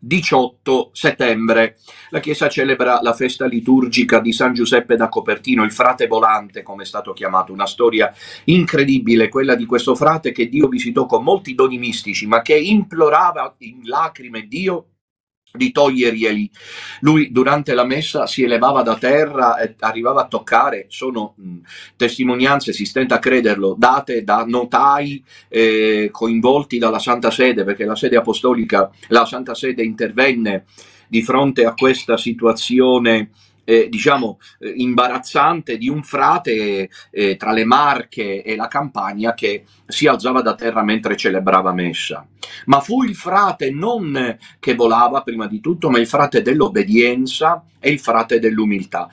18 settembre. La Chiesa celebra la festa liturgica di San Giuseppe da Copertino, il frate volante, come è stato chiamato, una storia incredibile, quella di questo frate che Dio visitò con molti doni mistici, ma che implorava in lacrime Dio di toglierglieli. Lui durante la messa si elevava da terra e arrivava a toccare, sono mh, testimonianze, si stenta a crederlo, date da notai eh, coinvolti dalla Santa Sede, perché la sede apostolica, la Santa Sede intervenne di fronte a questa situazione eh, diciamo, eh, imbarazzante di un frate eh, tra le Marche e la Campania che si alzava da terra mentre celebrava messa. Ma fu il frate non che volava prima di tutto, ma il frate dell'obbedienza e il frate dell'umiltà.